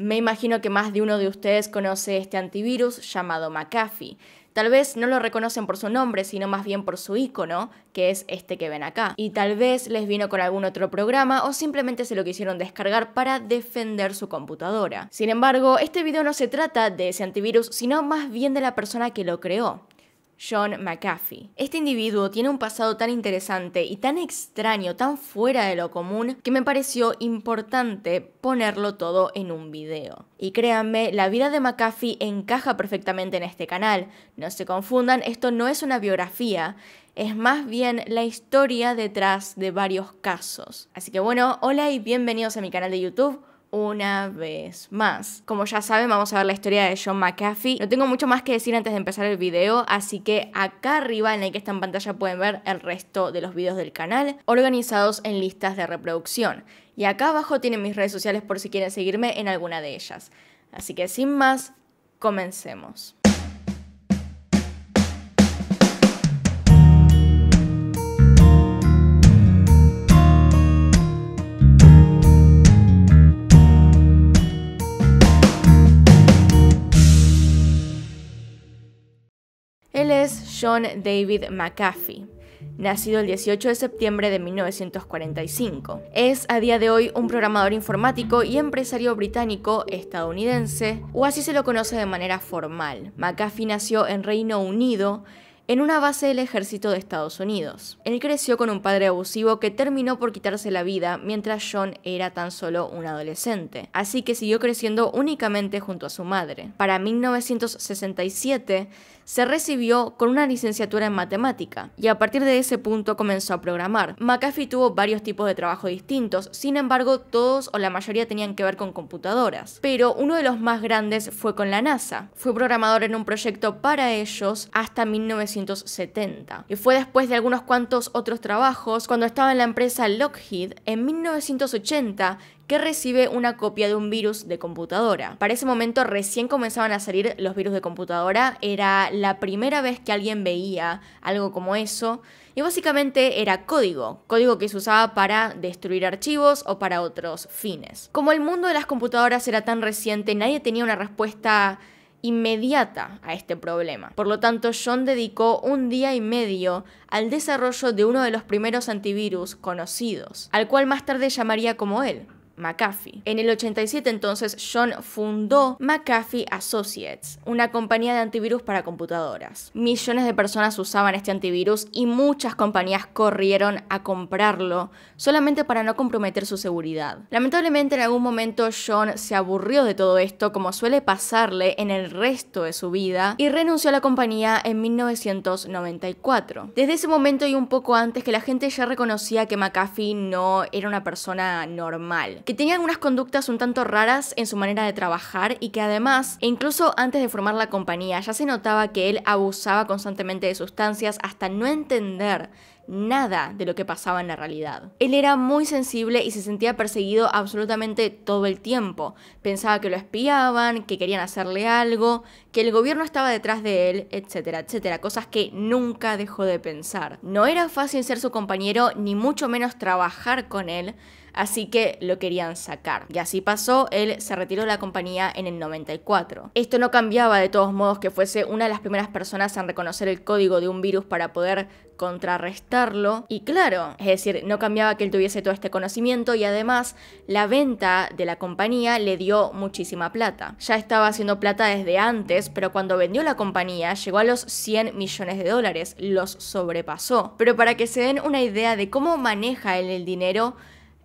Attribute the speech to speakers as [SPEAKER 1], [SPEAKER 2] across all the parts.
[SPEAKER 1] Me imagino que más de uno de ustedes conoce este antivirus llamado McAfee. Tal vez no lo reconocen por su nombre, sino más bien por su icono, que es este que ven acá. Y tal vez les vino con algún otro programa o simplemente se lo quisieron descargar para defender su computadora. Sin embargo, este video no se trata de ese antivirus, sino más bien de la persona que lo creó. John McAfee. Este individuo tiene un pasado tan interesante y tan extraño, tan fuera de lo común, que me pareció importante ponerlo todo en un video. Y créanme, la vida de McAfee encaja perfectamente en este canal. No se confundan, esto no es una biografía, es más bien la historia detrás de varios casos. Así que bueno, hola y bienvenidos a mi canal de YouTube una vez más. Como ya saben, vamos a ver la historia de John McAfee. No tengo mucho más que decir antes de empezar el video, así que acá arriba en la que está en pantalla pueden ver el resto de los videos del canal, organizados en listas de reproducción. Y acá abajo tienen mis redes sociales por si quieren seguirme en alguna de ellas. Así que sin más, comencemos. es John David McAfee nacido el 18 de septiembre de 1945. Es a día de hoy un programador informático y empresario británico-estadounidense, o así se lo conoce de manera formal. McAfee nació en Reino Unido en una base del ejército de Estados Unidos. Él creció con un padre abusivo que terminó por quitarse la vida mientras John era tan solo un adolescente, así que siguió creciendo únicamente junto a su madre. Para 1967 se recibió con una licenciatura en matemática y a partir de ese punto comenzó a programar. McAfee tuvo varios tipos de trabajo distintos, sin embargo todos o la mayoría tenían que ver con computadoras, pero uno de los más grandes fue con la NASA. Fue programador en un proyecto para ellos hasta 1967 y fue después de algunos cuantos otros trabajos, cuando estaba en la empresa Lockheed, en 1980, que recibe una copia de un virus de computadora. Para ese momento recién comenzaban a salir los virus de computadora, era la primera vez que alguien veía algo como eso, y básicamente era código, código que se usaba para destruir archivos o para otros fines. Como el mundo de las computadoras era tan reciente, nadie tenía una respuesta inmediata a este problema. Por lo tanto, John dedicó un día y medio al desarrollo de uno de los primeros antivirus conocidos, al cual más tarde llamaría como él, McAfee. En el 87 entonces John fundó McAfee Associates, una compañía de antivirus para computadoras. Millones de personas usaban este antivirus y muchas compañías corrieron a comprarlo solamente para no comprometer su seguridad. Lamentablemente en algún momento John se aburrió de todo esto como suele pasarle en el resto de su vida y renunció a la compañía en 1994. Desde ese momento y un poco antes que la gente ya reconocía que McAfee no era una persona normal, que tenía unas conductas un tanto raras en su manera de trabajar y que además, e incluso antes de formar la compañía, ya se notaba que él abusaba constantemente de sustancias hasta no entender nada de lo que pasaba en la realidad. Él era muy sensible y se sentía perseguido absolutamente todo el tiempo. Pensaba que lo espiaban, que querían hacerle algo, que el gobierno estaba detrás de él, etcétera, etcétera, cosas que nunca dejó de pensar. No era fácil ser su compañero ni mucho menos trabajar con él, así que lo querían sacar. Y así pasó, él se retiró de la compañía en el 94. Esto no cambiaba de todos modos que fuese una de las primeras personas en reconocer el código de un virus para poder contrarrestarlo. Y claro, es decir, no cambiaba que él tuviese todo este conocimiento y además la venta de la compañía le dio muchísima plata. Ya estaba haciendo plata desde antes, pero cuando vendió la compañía llegó a los 100 millones de dólares, los sobrepasó. Pero para que se den una idea de cómo maneja él el dinero,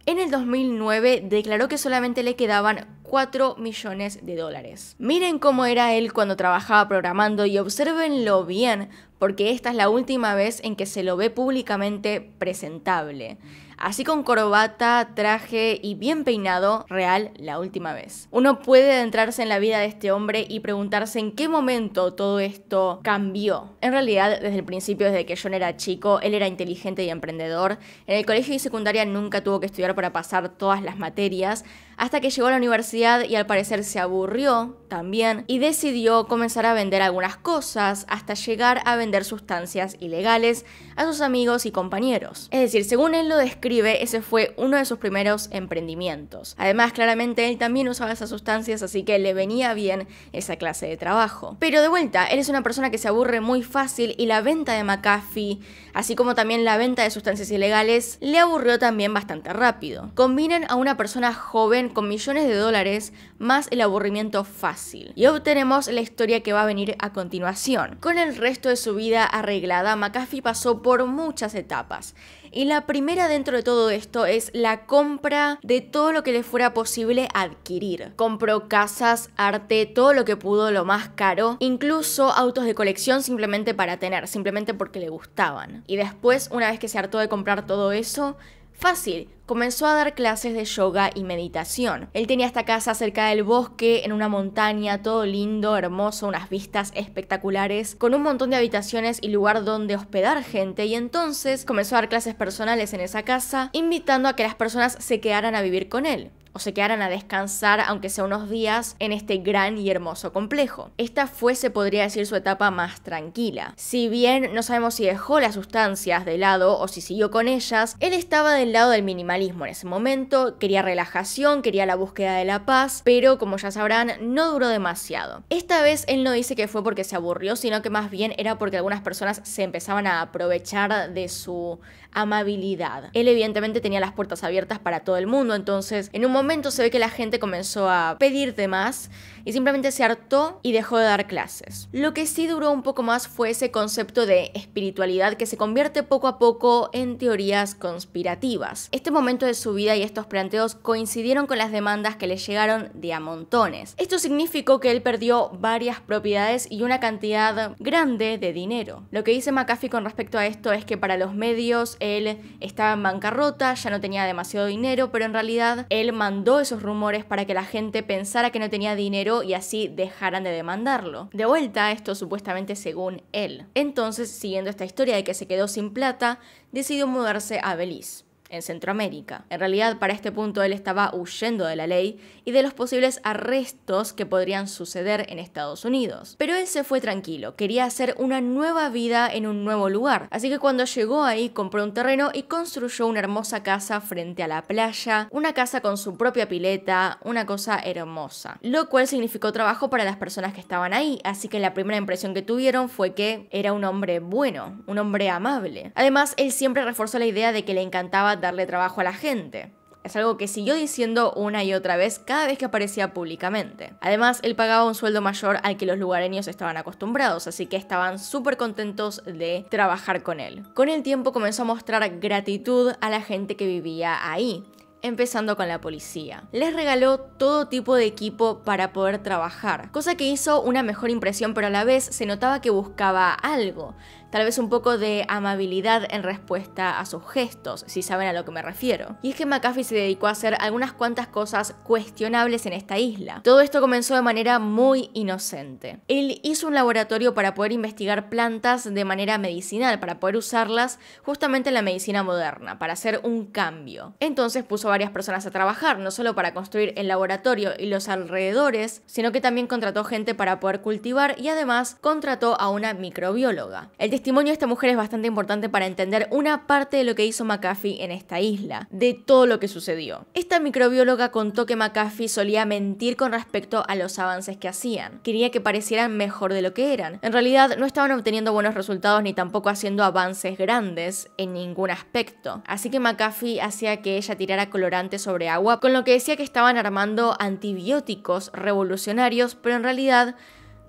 [SPEAKER 1] en el 2009 declaró que solamente le quedaban 4 millones de dólares. Miren cómo era él cuando trabajaba programando y observenlo bien, porque esta es la última vez en que se lo ve públicamente presentable así con corbata, traje y bien peinado, real la última vez. Uno puede adentrarse en la vida de este hombre y preguntarse en qué momento todo esto cambió. En realidad, desde el principio, desde que John era chico, él era inteligente y emprendedor. En el colegio y secundaria nunca tuvo que estudiar para pasar todas las materias, hasta que llegó a la universidad y al parecer se aburrió también y decidió comenzar a vender algunas cosas hasta llegar a vender sustancias ilegales a sus amigos y compañeros. Es decir, según él lo describe, ese fue uno de sus primeros emprendimientos. Además, claramente él también usaba esas sustancias, así que le venía bien esa clase de trabajo. Pero de vuelta, él es una persona que se aburre muy fácil y la venta de McAfee, así como también la venta de sustancias ilegales, le aburrió también bastante rápido. Combinen a una persona joven con millones de dólares más el aburrimiento fácil. Y obtenemos la historia que va a venir a continuación. Con el resto de su vida arreglada, McAfee pasó por muchas etapas. Y la primera dentro de todo esto es la compra de todo lo que le fuera posible adquirir. Compró casas, arte, todo lo que pudo, lo más caro, incluso autos de colección simplemente para tener, simplemente porque le gustaban. Y después, una vez que se hartó de comprar todo eso, Fácil, comenzó a dar clases de yoga y meditación. Él tenía esta casa cerca del bosque, en una montaña, todo lindo, hermoso, unas vistas espectaculares, con un montón de habitaciones y lugar donde hospedar gente, y entonces comenzó a dar clases personales en esa casa, invitando a que las personas se quedaran a vivir con él o se quedaran a descansar, aunque sea unos días, en este gran y hermoso complejo. Esta fue, se podría decir, su etapa más tranquila. Si bien no sabemos si dejó las sustancias de lado o si siguió con ellas, él estaba del lado del minimalismo en ese momento, quería relajación, quería la búsqueda de la paz, pero como ya sabrán, no duró demasiado. Esta vez él no dice que fue porque se aburrió, sino que más bien era porque algunas personas se empezaban a aprovechar de su amabilidad. Él evidentemente tenía las puertas abiertas para todo el mundo, entonces en un momento se ve que la gente comenzó a pedirte más y simplemente se hartó y dejó de dar clases. Lo que sí duró un poco más fue ese concepto de espiritualidad que se convierte poco a poco en teorías conspirativas. Este momento de su vida y estos planteos coincidieron con las demandas que le llegaron de a montones. Esto significó que él perdió varias propiedades y una cantidad grande de dinero. Lo que dice McAfee con respecto a esto es que para los medios él estaba en bancarrota, ya no tenía demasiado dinero, pero en realidad él mandó esos rumores para que la gente pensara que no tenía dinero y así dejaran de demandarlo. De vuelta, esto supuestamente según él. Entonces, siguiendo esta historia de que se quedó sin plata, decidió mudarse a Belice en Centroamérica. En realidad, para este punto él estaba huyendo de la ley y de los posibles arrestos que podrían suceder en Estados Unidos. Pero él se fue tranquilo, quería hacer una nueva vida en un nuevo lugar. Así que cuando llegó ahí, compró un terreno y construyó una hermosa casa frente a la playa, una casa con su propia pileta, una cosa hermosa. Lo cual significó trabajo para las personas que estaban ahí, así que la primera impresión que tuvieron fue que era un hombre bueno, un hombre amable. Además, él siempre reforzó la idea de que le encantaba darle trabajo a la gente. Es algo que siguió diciendo una y otra vez cada vez que aparecía públicamente. Además, él pagaba un sueldo mayor al que los lugareños estaban acostumbrados, así que estaban súper contentos de trabajar con él. Con el tiempo comenzó a mostrar gratitud a la gente que vivía ahí, empezando con la policía. Les regaló todo tipo de equipo para poder trabajar, cosa que hizo una mejor impresión pero a la vez se notaba que buscaba algo tal vez un poco de amabilidad en respuesta a sus gestos, si saben a lo que me refiero. Y es que McAfee se dedicó a hacer algunas cuantas cosas cuestionables en esta isla. Todo esto comenzó de manera muy inocente. Él hizo un laboratorio para poder investigar plantas de manera medicinal, para poder usarlas justamente en la medicina moderna, para hacer un cambio. Entonces puso a varias personas a trabajar, no solo para construir el laboratorio y los alrededores, sino que también contrató gente para poder cultivar y además contrató a una microbióloga testimonio de esta mujer es bastante importante para entender una parte de lo que hizo McAfee en esta isla, de todo lo que sucedió. Esta microbióloga contó que McAfee solía mentir con respecto a los avances que hacían. Quería que parecieran mejor de lo que eran. En realidad no estaban obteniendo buenos resultados ni tampoco haciendo avances grandes en ningún aspecto. Así que McAfee hacía que ella tirara colorante sobre agua, con lo que decía que estaban armando antibióticos revolucionarios, pero en realidad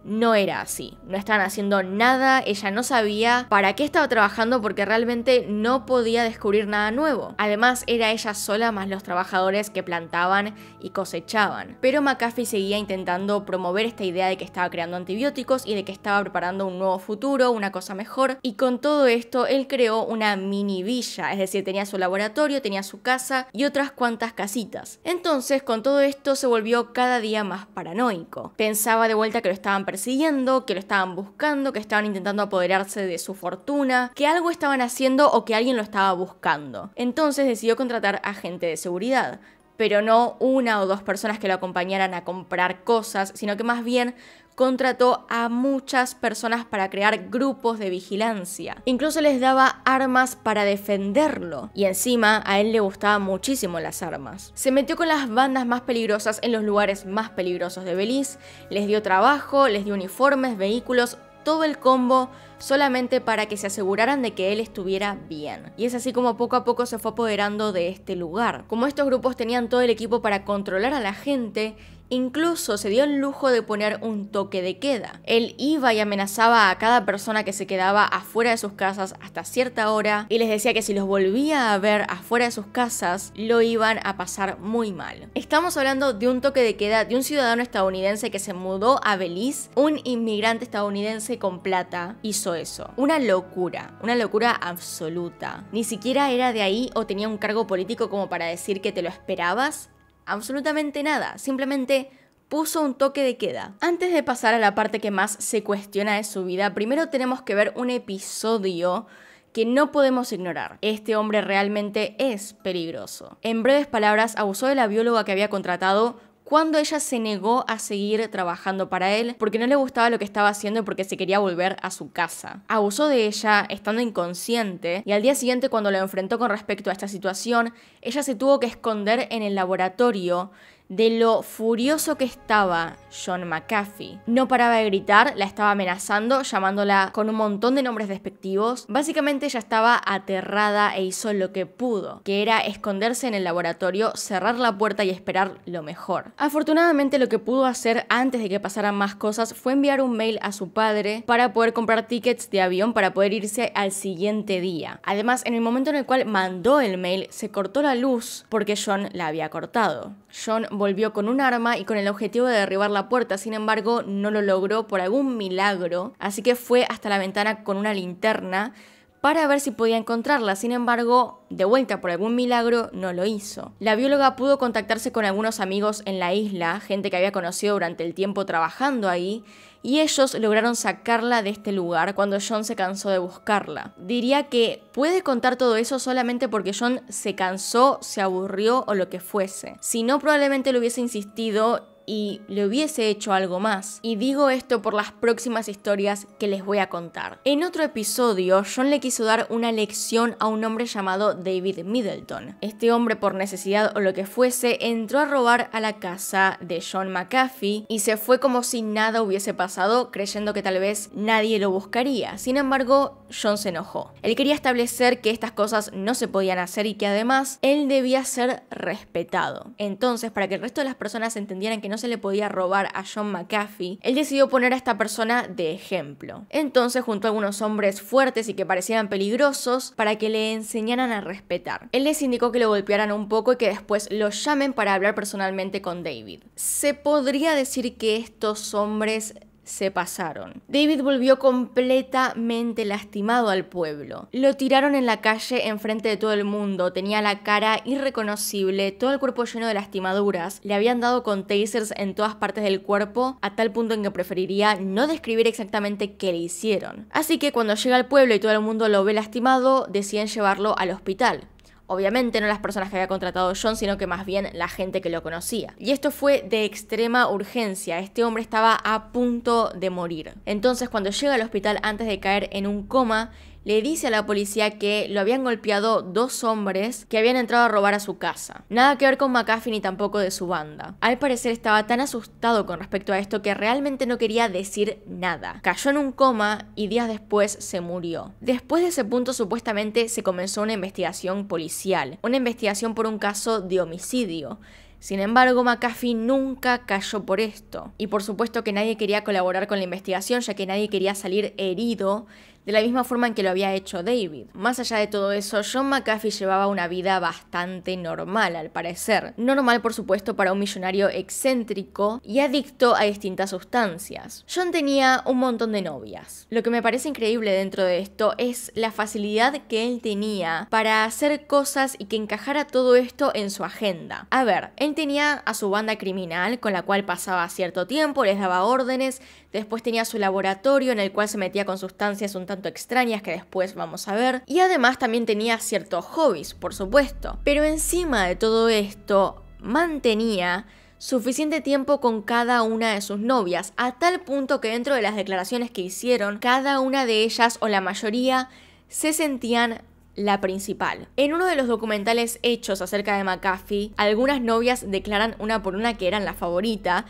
[SPEAKER 1] no era así. No estaban haciendo nada, ella no sabía para qué estaba trabajando porque realmente no podía descubrir nada nuevo. Además, era ella sola más los trabajadores que plantaban y cosechaban. Pero McAfee seguía intentando promover esta idea de que estaba creando antibióticos y de que estaba preparando un nuevo futuro, una cosa mejor. Y con todo esto, él creó una mini villa, es decir, tenía su laboratorio, tenía su casa y otras cuantas casitas. Entonces, con todo esto se volvió cada día más paranoico. Pensaba de vuelta que lo estaban siguiendo que lo estaban buscando, que estaban intentando apoderarse de su fortuna, que algo estaban haciendo o que alguien lo estaba buscando. Entonces decidió contratar a gente de seguridad, pero no una o dos personas que lo acompañaran a comprar cosas, sino que más bien contrató a muchas personas para crear grupos de vigilancia. Incluso les daba armas para defenderlo. Y encima a él le gustaban muchísimo las armas. Se metió con las bandas más peligrosas en los lugares más peligrosos de Belice. Les dio trabajo, les dio uniformes, vehículos, todo el combo solamente para que se aseguraran de que él estuviera bien. Y es así como poco a poco se fue apoderando de este lugar. Como estos grupos tenían todo el equipo para controlar a la gente, Incluso se dio el lujo de poner un toque de queda. Él iba y amenazaba a cada persona que se quedaba afuera de sus casas hasta cierta hora y les decía que si los volvía a ver afuera de sus casas lo iban a pasar muy mal. Estamos hablando de un toque de queda de un ciudadano estadounidense que se mudó a Belice, un inmigrante estadounidense con plata hizo eso. Una locura, una locura absoluta. Ni siquiera era de ahí o tenía un cargo político como para decir que te lo esperabas, absolutamente nada, simplemente puso un toque de queda. Antes de pasar a la parte que más se cuestiona de su vida, primero tenemos que ver un episodio que no podemos ignorar. Este hombre realmente es peligroso. En breves palabras, abusó de la bióloga que había contratado cuando ella se negó a seguir trabajando para él porque no le gustaba lo que estaba haciendo y porque se quería volver a su casa. Abusó de ella estando inconsciente y al día siguiente cuando lo enfrentó con respecto a esta situación, ella se tuvo que esconder en el laboratorio de lo furioso que estaba John McAfee. No paraba de gritar, la estaba amenazando, llamándola con un montón de nombres despectivos. Básicamente ella estaba aterrada e hizo lo que pudo, que era esconderse en el laboratorio, cerrar la puerta y esperar lo mejor. Afortunadamente lo que pudo hacer antes de que pasaran más cosas fue enviar un mail a su padre para poder comprar tickets de avión para poder irse al siguiente día. Además, en el momento en el cual mandó el mail, se cortó la luz porque John la había cortado. John volvió con un arma y con el objetivo de derribar la puerta, sin embargo no lo logró por algún milagro, así que fue hasta la ventana con una linterna para ver si podía encontrarla, sin embargo, de vuelta por algún milagro, no lo hizo. La bióloga pudo contactarse con algunos amigos en la isla, gente que había conocido durante el tiempo trabajando ahí, y ellos lograron sacarla de este lugar cuando John se cansó de buscarla. Diría que puede contar todo eso solamente porque John se cansó, se aburrió o lo que fuese. Si no, probablemente lo hubiese insistido y le hubiese hecho algo más. Y digo esto por las próximas historias que les voy a contar. En otro episodio, John le quiso dar una lección a un hombre llamado David Middleton. Este hombre, por necesidad o lo que fuese, entró a robar a la casa de John McAfee y se fue como si nada hubiese pasado, creyendo que tal vez nadie lo buscaría. Sin embargo, John se enojó. Él quería establecer que estas cosas no se podían hacer y que además él debía ser respetado. Entonces, para que el resto de las personas entendieran que no se le podía robar a John McAfee, él decidió poner a esta persona de ejemplo. Entonces juntó a algunos hombres fuertes y que parecían peligrosos para que le enseñaran a respetar. Él les indicó que lo golpearan un poco y que después lo llamen para hablar personalmente con David. Se podría decir que estos hombres se pasaron. David volvió completamente lastimado al pueblo. Lo tiraron en la calle enfrente de todo el mundo, tenía la cara irreconocible, todo el cuerpo lleno de lastimaduras, le habían dado con tasers en todas partes del cuerpo, a tal punto en que preferiría no describir exactamente qué le hicieron. Así que cuando llega al pueblo y todo el mundo lo ve lastimado, deciden llevarlo al hospital. Obviamente no las personas que había contratado John, sino que más bien la gente que lo conocía. Y esto fue de extrema urgencia, este hombre estaba a punto de morir. Entonces cuando llega al hospital antes de caer en un coma, le dice a la policía que lo habían golpeado dos hombres que habían entrado a robar a su casa. Nada que ver con McAfee ni tampoco de su banda. Al parecer estaba tan asustado con respecto a esto que realmente no quería decir nada. Cayó en un coma y días después se murió. Después de ese punto supuestamente se comenzó una investigación policial, una investigación por un caso de homicidio. Sin embargo, McAfee nunca cayó por esto. Y por supuesto que nadie quería colaborar con la investigación, ya que nadie quería salir herido de la misma forma en que lo había hecho David. Más allá de todo eso, John McAfee llevaba una vida bastante normal, al parecer. Normal, por supuesto, para un millonario excéntrico y adicto a distintas sustancias. John tenía un montón de novias. Lo que me parece increíble dentro de esto es la facilidad que él tenía para hacer cosas y que encajara todo esto en su agenda. A ver, él tenía a su banda criminal con la cual pasaba cierto tiempo, les daba órdenes, después tenía su laboratorio en el cual se metía con sustancias un tanto extrañas que después vamos a ver. Y además también tenía ciertos hobbies, por supuesto. Pero encima de todo esto, mantenía suficiente tiempo con cada una de sus novias, a tal punto que dentro de las declaraciones que hicieron, cada una de ellas o la mayoría se sentían la principal. En uno de los documentales hechos acerca de McAfee, algunas novias declaran una por una que eran la favorita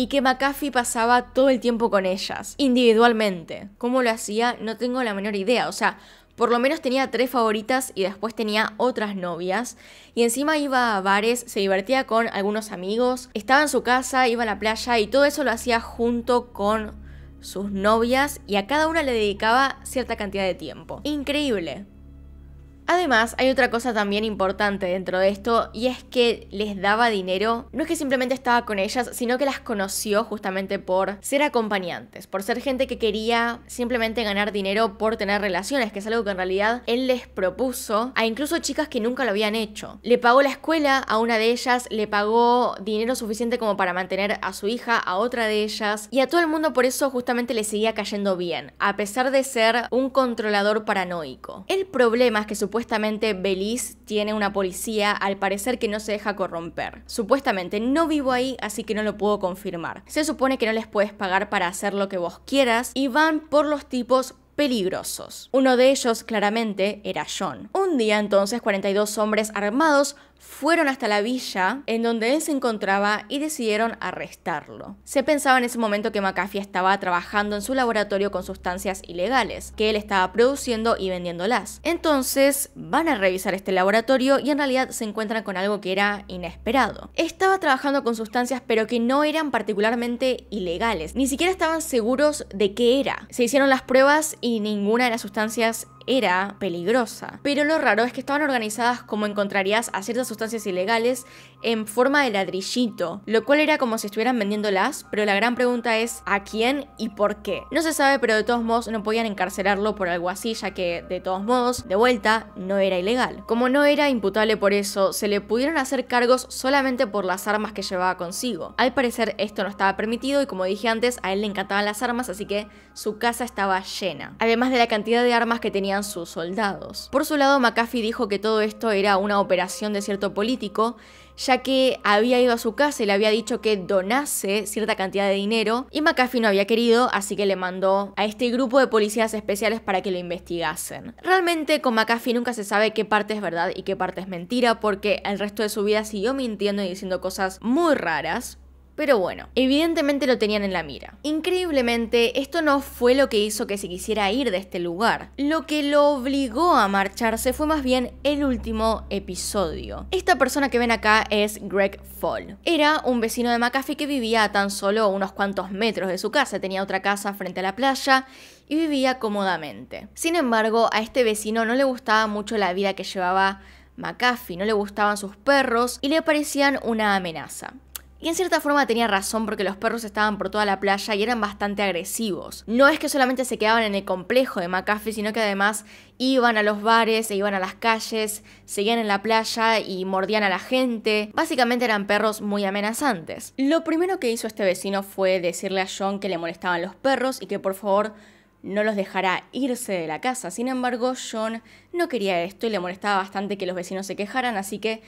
[SPEAKER 1] y que McAfee pasaba todo el tiempo con ellas, individualmente. ¿Cómo lo hacía? No tengo la menor idea, o sea, por lo menos tenía tres favoritas y después tenía otras novias. Y encima iba a bares, se divertía con algunos amigos, estaba en su casa, iba a la playa y todo eso lo hacía junto con sus novias y a cada una le dedicaba cierta cantidad de tiempo. Increíble. Además, hay otra cosa también importante dentro de esto y es que les daba dinero. No es que simplemente estaba con ellas, sino que las conoció justamente por ser acompañantes, por ser gente que quería simplemente ganar dinero por tener relaciones, que es algo que en realidad él les propuso a incluso chicas que nunca lo habían hecho. Le pagó la escuela a una de ellas, le pagó dinero suficiente como para mantener a su hija, a otra de ellas, y a todo el mundo por eso justamente le seguía cayendo bien, a pesar de ser un controlador paranoico. El problema es que supuestamente supuestamente Belice tiene una policía al parecer que no se deja corromper. Supuestamente no vivo ahí, así que no lo puedo confirmar. Se supone que no les puedes pagar para hacer lo que vos quieras y van por los tipos peligrosos. Uno de ellos, claramente, era John. Un día entonces, 42 hombres armados fueron hasta la villa en donde él se encontraba y decidieron arrestarlo. Se pensaba en ese momento que McAfee estaba trabajando en su laboratorio con sustancias ilegales, que él estaba produciendo y vendiéndolas. Entonces van a revisar este laboratorio y en realidad se encuentran con algo que era inesperado. Estaba trabajando con sustancias pero que no eran particularmente ilegales, ni siquiera estaban seguros de qué era. Se hicieron las pruebas y ninguna de las sustancias era peligrosa. Pero lo raro es que estaban organizadas como encontrarías a ciertas sustancias ilegales en forma de ladrillito, lo cual era como si estuvieran vendiéndolas, pero la gran pregunta es ¿a quién y por qué? No se sabe, pero de todos modos no podían encarcelarlo por algo así, ya que de todos modos, de vuelta, no era ilegal. Como no era imputable por eso, se le pudieron hacer cargos solamente por las armas que llevaba consigo. Al parecer esto no estaba permitido y como dije antes, a él le encantaban las armas, así que su casa estaba llena, además de la cantidad de armas que tenían sus soldados. Por su lado, McAfee dijo que todo esto era una operación de cierto político ya que había ido a su casa y le había dicho que donase cierta cantidad de dinero y McAfee no había querido, así que le mandó a este grupo de policías especiales para que lo investigasen. Realmente con McAfee nunca se sabe qué parte es verdad y qué parte es mentira porque el resto de su vida siguió mintiendo y diciendo cosas muy raras, pero bueno, evidentemente lo tenían en la mira. Increíblemente, esto no fue lo que hizo que se quisiera ir de este lugar. Lo que lo obligó a marcharse fue más bien el último episodio. Esta persona que ven acá es Greg Fall. Era un vecino de McAfee que vivía a tan solo unos cuantos metros de su casa. Tenía otra casa frente a la playa y vivía cómodamente. Sin embargo, a este vecino no le gustaba mucho la vida que llevaba McAfee, no le gustaban sus perros y le parecían una amenaza. Y en cierta forma tenía razón porque los perros estaban por toda la playa y eran bastante agresivos. No es que solamente se quedaban en el complejo de McAfee, sino que además iban a los bares se iban a las calles, seguían en la playa y mordían a la gente. Básicamente eran perros muy amenazantes. Lo primero que hizo este vecino fue decirle a John que le molestaban los perros y que por favor no los dejara irse de la casa. Sin embargo, John no quería esto y le molestaba bastante que los vecinos se quejaran, así que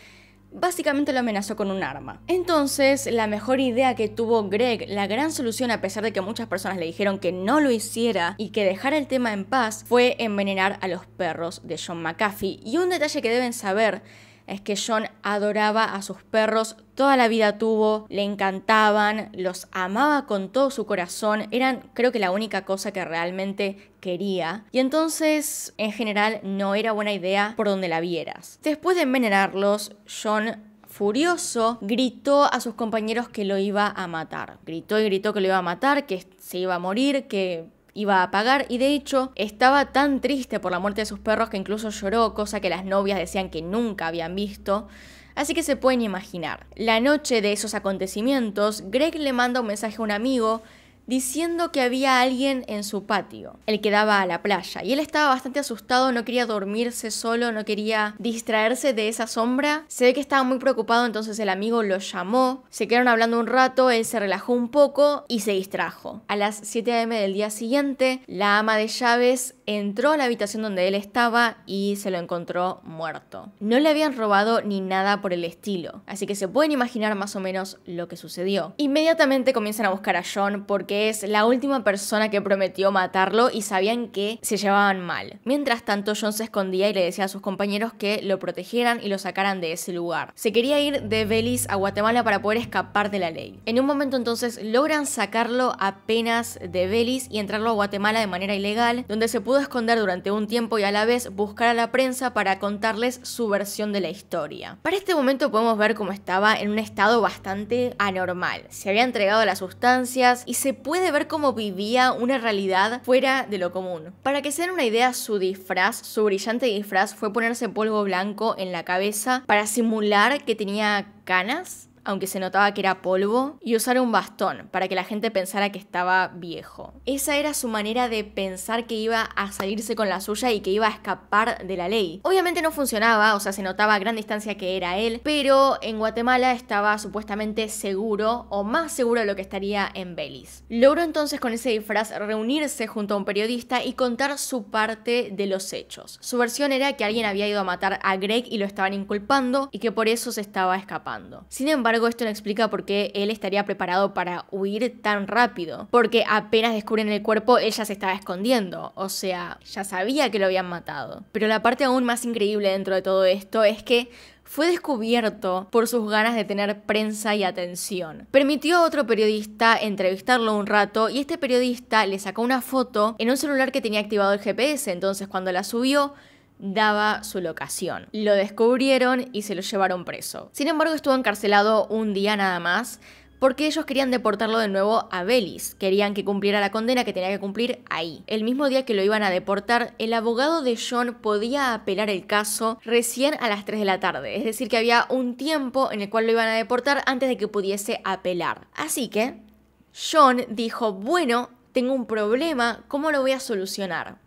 [SPEAKER 1] básicamente lo amenazó con un arma. Entonces, la mejor idea que tuvo Greg, la gran solución a pesar de que muchas personas le dijeron que no lo hiciera y que dejara el tema en paz, fue envenenar a los perros de John McAfee. Y un detalle que deben saber es que John adoraba a sus perros, toda la vida tuvo, le encantaban, los amaba con todo su corazón, eran creo que la única cosa que realmente quería. Y entonces, en general, no era buena idea por donde la vieras. Después de envenenarlos, John furioso, gritó a sus compañeros que lo iba a matar. Gritó y gritó que lo iba a matar, que se iba a morir, que iba a pagar y de hecho estaba tan triste por la muerte de sus perros que incluso lloró, cosa que las novias decían que nunca habían visto. Así que se pueden imaginar. La noche de esos acontecimientos, Greg le manda un mensaje a un amigo diciendo que había alguien en su patio, el que daba a la playa. Y él estaba bastante asustado, no quería dormirse solo, no quería distraerse de esa sombra. Se ve que estaba muy preocupado, entonces el amigo lo llamó, se quedaron hablando un rato, él se relajó un poco y se distrajo. A las 7 am del día siguiente, la ama de llaves entró a la habitación donde él estaba y se lo encontró muerto. No le habían robado ni nada por el estilo, así que se pueden imaginar más o menos lo que sucedió. Inmediatamente comienzan a buscar a John porque es la última persona que prometió matarlo y sabían que se llevaban mal. Mientras tanto, John se escondía y le decía a sus compañeros que lo protegieran y lo sacaran de ese lugar. Se quería ir de Belice a Guatemala para poder escapar de la ley. En un momento entonces logran sacarlo apenas de Belice y entrarlo a Guatemala de manera ilegal, donde se pudo esconder durante un tiempo y a la vez buscar a la prensa para contarles su versión de la historia. Para este momento podemos ver cómo estaba en un estado bastante anormal. Se había entregado a las sustancias y se puede ver cómo vivía una realidad fuera de lo común. Para que se den una idea, su disfraz, su brillante disfraz, fue ponerse polvo blanco en la cabeza para simular que tenía canas aunque se notaba que era polvo, y usar un bastón para que la gente pensara que estaba viejo. Esa era su manera de pensar que iba a salirse con la suya y que iba a escapar de la ley. Obviamente no funcionaba, o sea, se notaba a gran distancia que era él, pero en Guatemala estaba supuestamente seguro o más seguro de lo que estaría en Belice. Logró entonces con ese disfraz reunirse junto a un periodista y contar su parte de los hechos. Su versión era que alguien había ido a matar a Greg y lo estaban inculpando y que por eso se estaba escapando. Sin embargo, esto no explica por qué él estaría preparado para huir tan rápido, porque apenas descubren el cuerpo, ella se estaba escondiendo, o sea, ya sabía que lo habían matado. Pero la parte aún más increíble dentro de todo esto es que fue descubierto por sus ganas de tener prensa y atención. Permitió a otro periodista entrevistarlo un rato y este periodista le sacó una foto en un celular que tenía activado el GPS, entonces cuando la subió, daba su locación. Lo descubrieron y se lo llevaron preso. Sin embargo, estuvo encarcelado un día nada más porque ellos querían deportarlo de nuevo a Belis, querían que cumpliera la condena que tenía que cumplir ahí. El mismo día que lo iban a deportar, el abogado de John podía apelar el caso recién a las 3 de la tarde, es decir, que había un tiempo en el cual lo iban a deportar antes de que pudiese apelar. Así que John dijo, bueno, tengo un problema, ¿cómo lo voy a solucionar?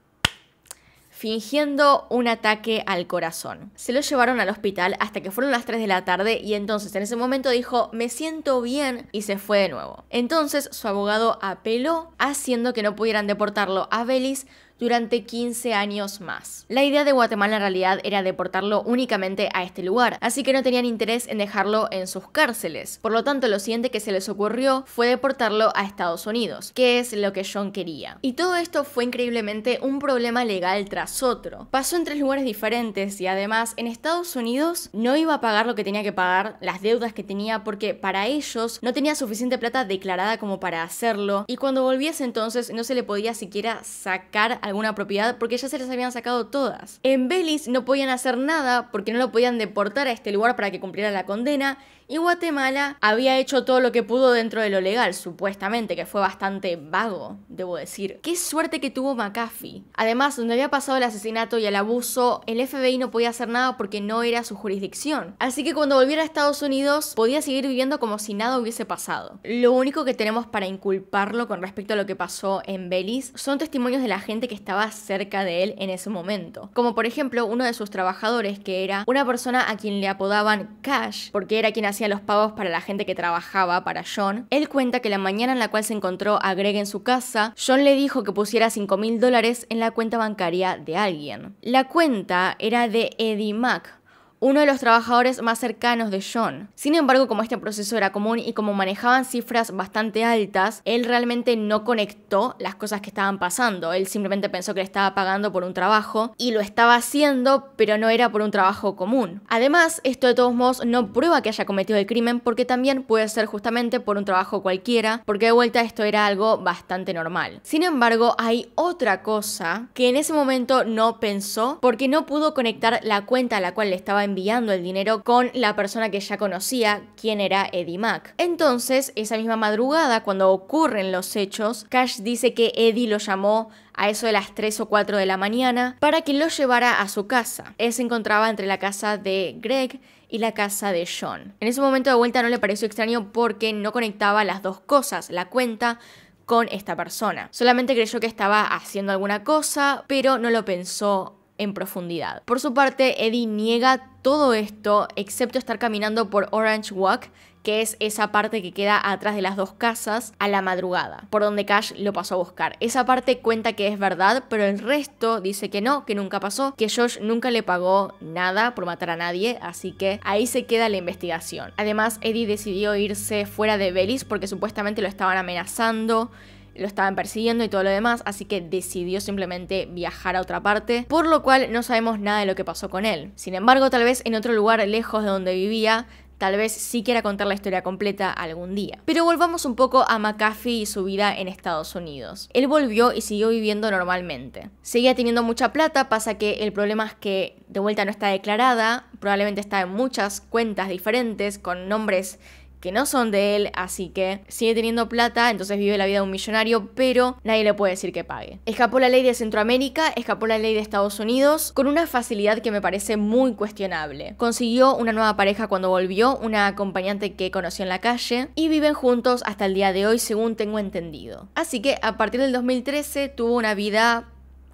[SPEAKER 1] fingiendo un ataque al corazón. Se lo llevaron al hospital hasta que fueron las 3 de la tarde y entonces en ese momento dijo, me siento bien y se fue de nuevo. Entonces su abogado apeló haciendo que no pudieran deportarlo a Belice durante 15 años más. La idea de Guatemala en realidad era deportarlo únicamente a este lugar, así que no tenían interés en dejarlo en sus cárceles. Por lo tanto, lo siguiente que se les ocurrió fue deportarlo a Estados Unidos, que es lo que John quería. Y todo esto fue increíblemente un problema legal tras otro. Pasó en tres lugares diferentes y además en Estados Unidos no iba a pagar lo que tenía que pagar, las deudas que tenía, porque para ellos no tenía suficiente plata declarada como para hacerlo y cuando volviese entonces no se le podía siquiera sacar alguna propiedad porque ya se las habían sacado todas. En Belis no podían hacer nada porque no lo podían deportar a este lugar para que cumpliera la condena y Guatemala había hecho todo lo que pudo dentro de lo legal, supuestamente, que fue bastante vago, debo decir. Qué suerte que tuvo McAfee. Además, donde había pasado el asesinato y el abuso, el FBI no podía hacer nada porque no era su jurisdicción. Así que cuando volviera a Estados Unidos, podía seguir viviendo como si nada hubiese pasado. Lo único que tenemos para inculparlo con respecto a lo que pasó en Belice son testimonios de la gente que estaba cerca de él en ese momento. Como por ejemplo, uno de sus trabajadores, que era una persona a quien le apodaban Cash, porque era quien hacía los pagos para la gente que trabajaba para John, él cuenta que la mañana en la cual se encontró a Greg en su casa, John le dijo que pusiera 5 mil dólares en la cuenta bancaria de alguien. La cuenta era de Eddie Mac uno de los trabajadores más cercanos de John. Sin embargo, como este proceso era común y como manejaban cifras bastante altas, él realmente no conectó las cosas que estaban pasando. Él simplemente pensó que le estaba pagando por un trabajo y lo estaba haciendo, pero no era por un trabajo común. Además, esto de todos modos no prueba que haya cometido el crimen porque también puede ser justamente por un trabajo cualquiera, porque de vuelta esto era algo bastante normal. Sin embargo, hay otra cosa que en ese momento no pensó porque no pudo conectar la cuenta a la cual le estaba enviando enviando el dinero con la persona que ya conocía, quien era Eddie Mac. Entonces, esa misma madrugada, cuando ocurren los hechos, Cash dice que Eddie lo llamó a eso de las 3 o 4 de la mañana para que lo llevara a su casa. Él se encontraba entre la casa de Greg y la casa de John. En ese momento de vuelta no le pareció extraño porque no conectaba las dos cosas, la cuenta con esta persona. Solamente creyó que estaba haciendo alguna cosa, pero no lo pensó en profundidad. Por su parte, Eddie niega todo esto excepto estar caminando por Orange Walk, que es esa parte que queda atrás de las dos casas a la madrugada, por donde Cash lo pasó a buscar. Esa parte cuenta que es verdad, pero el resto dice que no, que nunca pasó, que Josh nunca le pagó nada por matar a nadie, así que ahí se queda la investigación. Además, Eddie decidió irse fuera de Belis porque supuestamente lo estaban amenazando lo estaban persiguiendo y todo lo demás, así que decidió simplemente viajar a otra parte, por lo cual no sabemos nada de lo que pasó con él. Sin embargo, tal vez en otro lugar lejos de donde vivía, Tal vez sí quiera contar la historia completa algún día. Pero volvamos un poco a McAfee y su vida en Estados Unidos. Él volvió y siguió viviendo normalmente. Seguía teniendo mucha plata, pasa que el problema es que de vuelta no está declarada, probablemente está en muchas cuentas diferentes, con nombres que no son de él, así que sigue teniendo plata, entonces vive la vida de un millonario, pero nadie le puede decir que pague. Escapó la ley de Centroamérica, escapó la ley de Estados Unidos, con una facilidad que me parece muy cuestionable. Consiguió una nueva pareja cuando volvió, una acompañante que conoció en la calle, y viven juntos hasta el día de hoy, según tengo entendido. Así que a partir del 2013 tuvo una vida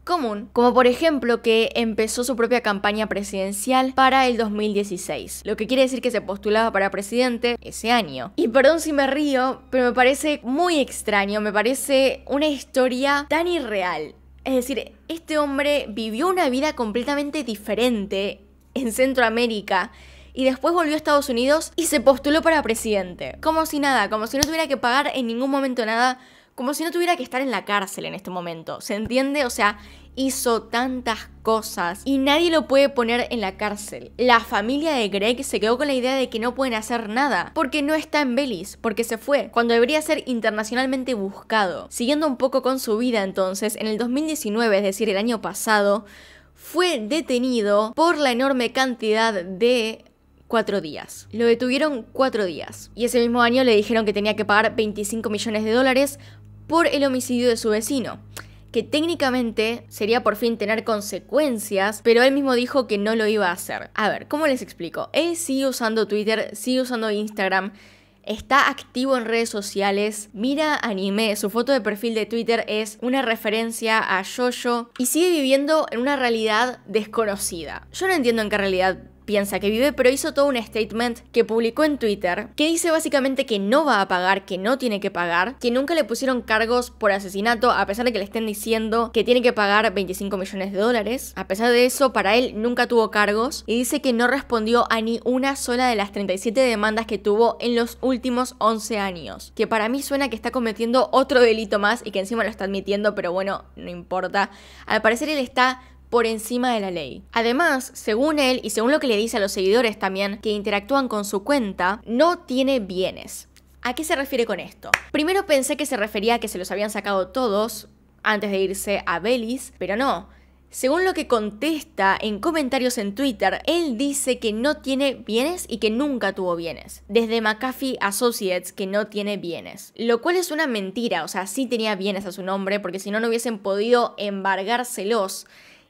[SPEAKER 1] común, como por ejemplo que empezó su propia campaña presidencial para el 2016, lo que quiere decir que se postulaba para presidente ese año. Y perdón si me río, pero me parece muy extraño, me parece una historia tan irreal. Es decir, este hombre vivió una vida completamente diferente en Centroamérica y después volvió a Estados Unidos y se postuló para presidente. Como si nada, como si no tuviera que pagar en ningún momento nada como si no tuviera que estar en la cárcel en este momento. ¿Se entiende? O sea, hizo tantas cosas y nadie lo puede poner en la cárcel. La familia de Greg se quedó con la idea de que no pueden hacer nada porque no está en Belice, porque se fue, cuando debería ser internacionalmente buscado. Siguiendo un poco con su vida entonces, en el 2019, es decir, el año pasado, fue detenido por la enorme cantidad de cuatro días. Lo detuvieron cuatro días. Y ese mismo año le dijeron que tenía que pagar 25 millones de dólares por el homicidio de su vecino que técnicamente sería por fin tener consecuencias, pero él mismo dijo que no lo iba a hacer. A ver, ¿cómo les explico? Él sigue usando Twitter, sigue usando Instagram, está activo en redes sociales, mira anime, su foto de perfil de Twitter es una referencia a Jojo y sigue viviendo en una realidad desconocida. Yo no entiendo en qué realidad piensa que vive, pero hizo todo un statement que publicó en Twitter, que dice básicamente que no va a pagar, que no tiene que pagar, que nunca le pusieron cargos por asesinato, a pesar de que le estén diciendo que tiene que pagar 25 millones de dólares. A pesar de eso, para él nunca tuvo cargos y dice que no respondió a ni una sola de las 37 demandas que tuvo en los últimos 11 años. Que para mí suena que está cometiendo otro delito más y que encima lo está admitiendo, pero bueno, no importa. Al parecer él está por encima de la ley. Además, según él y según lo que le dice a los seguidores también que interactúan con su cuenta, no tiene bienes. ¿A qué se refiere con esto? Primero pensé que se refería a que se los habían sacado todos antes de irse a Belis, pero no. Según lo que contesta en comentarios en Twitter, él dice que no tiene bienes y que nunca tuvo bienes. Desde McAfee Associates que no tiene bienes. Lo cual es una mentira, o sea, sí tenía bienes a su nombre porque si no, no hubiesen podido embargárselos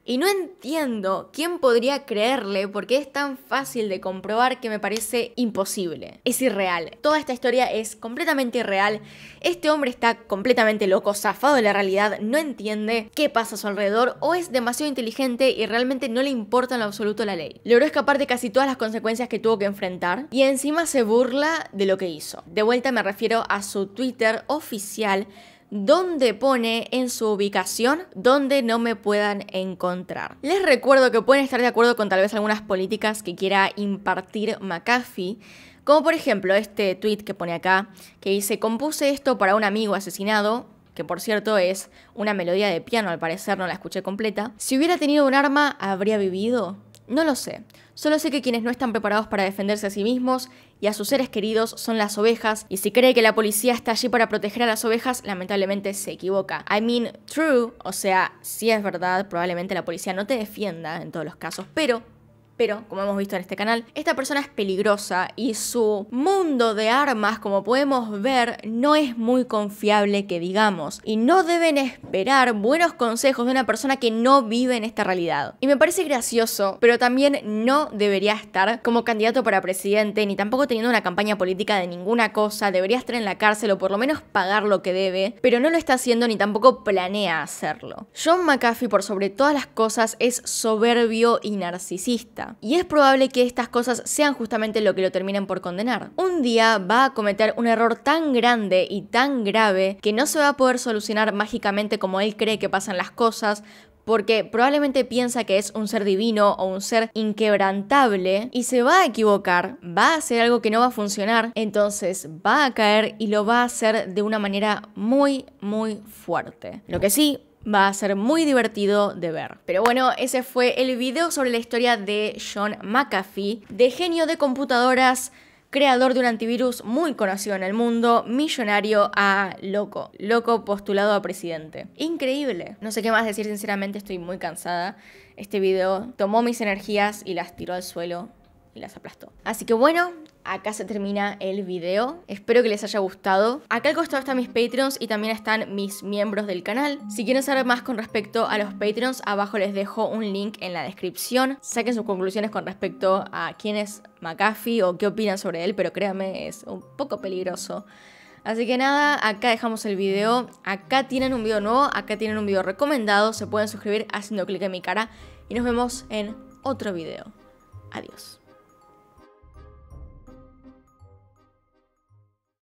[SPEAKER 1] y no entiendo quién podría creerle porque es tan fácil de comprobar que me parece imposible. Es irreal. Toda esta historia es completamente irreal. Este hombre está completamente loco, zafado de la realidad, no entiende qué pasa a su alrededor o es demasiado inteligente y realmente no le importa en lo absoluto la ley. Logró escapar de casi todas las consecuencias que tuvo que enfrentar y encima se burla de lo que hizo. De vuelta me refiero a su Twitter oficial donde pone en su ubicación donde no me puedan encontrar. Les recuerdo que pueden estar de acuerdo con tal vez algunas políticas que quiera impartir McAfee, como por ejemplo este tweet que pone acá, que dice, compuse esto para un amigo asesinado, que por cierto es una melodía de piano, al parecer no la escuché completa. Si hubiera tenido un arma, ¿habría vivido? No lo sé. Solo sé que quienes no están preparados para defenderse a sí mismos y a sus seres queridos son las ovejas, y si cree que la policía está allí para proteger a las ovejas, lamentablemente se equivoca. I mean, true, o sea, si es verdad, probablemente la policía no te defienda en todos los casos, pero pero como hemos visto en este canal, esta persona es peligrosa y su mundo de armas, como podemos ver, no es muy confiable que digamos. Y no deben esperar buenos consejos de una persona que no vive en esta realidad. Y me parece gracioso, pero también no debería estar como candidato para presidente, ni tampoco teniendo una campaña política de ninguna cosa, debería estar en la cárcel o por lo menos pagar lo que debe, pero no lo está haciendo ni tampoco planea hacerlo. John McAfee, por sobre todas las cosas, es soberbio y narcisista. Y es probable que estas cosas sean justamente lo que lo terminen por condenar. Un día va a cometer un error tan grande y tan grave que no se va a poder solucionar mágicamente como él cree que pasan las cosas, porque probablemente piensa que es un ser divino o un ser inquebrantable y se va a equivocar, va a hacer algo que no va a funcionar, entonces va a caer y lo va a hacer de una manera muy, muy fuerte. Lo que sí, va a ser muy divertido de ver. Pero bueno, ese fue el video sobre la historia de John McAfee, de genio de computadoras, creador de un antivirus muy conocido en el mundo, millonario a loco, loco postulado a presidente. Increíble. No sé qué más decir, sinceramente estoy muy cansada. Este video tomó mis energías y las tiró al suelo y las aplastó. Así que bueno, acá se termina el video. Espero que les haya gustado. Acá al costado están mis Patreons y también están mis miembros del canal. Si quieren saber más con respecto a los Patreons, abajo les dejo un link en la descripción. Saquen sus conclusiones con respecto a quién es McAfee o qué opinan sobre él, pero créanme, es un poco peligroso. Así que nada, acá dejamos el video. Acá tienen un video nuevo, acá tienen un video recomendado. Se pueden suscribir haciendo clic en mi cara. Y nos vemos en otro video. Adiós.